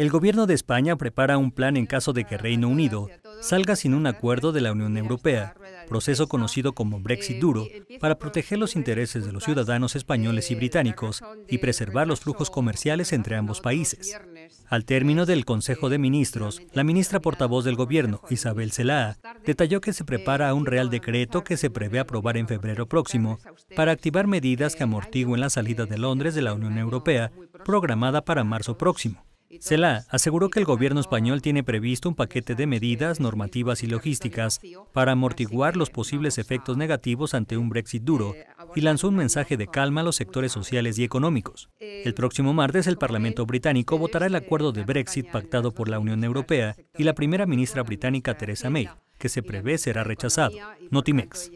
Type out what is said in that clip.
El gobierno de España prepara un plan en caso de que Reino Unido salga sin un acuerdo de la Unión Europea, proceso conocido como Brexit duro, para proteger los intereses de los ciudadanos españoles y británicos y preservar los flujos comerciales entre ambos países. Al término del Consejo de Ministros, la ministra portavoz del gobierno, Isabel Celaa, detalló que se prepara un real decreto que se prevé aprobar en febrero próximo para activar medidas que amortiguen la salida de Londres de la Unión Europea, programada para marzo próximo. CELA aseguró que el gobierno español tiene previsto un paquete de medidas, normativas y logísticas para amortiguar los posibles efectos negativos ante un Brexit duro y lanzó un mensaje de calma a los sectores sociales y económicos. El próximo martes el Parlamento británico votará el acuerdo de Brexit pactado por la Unión Europea y la primera ministra británica Theresa May, que se prevé será rechazado. Notimex.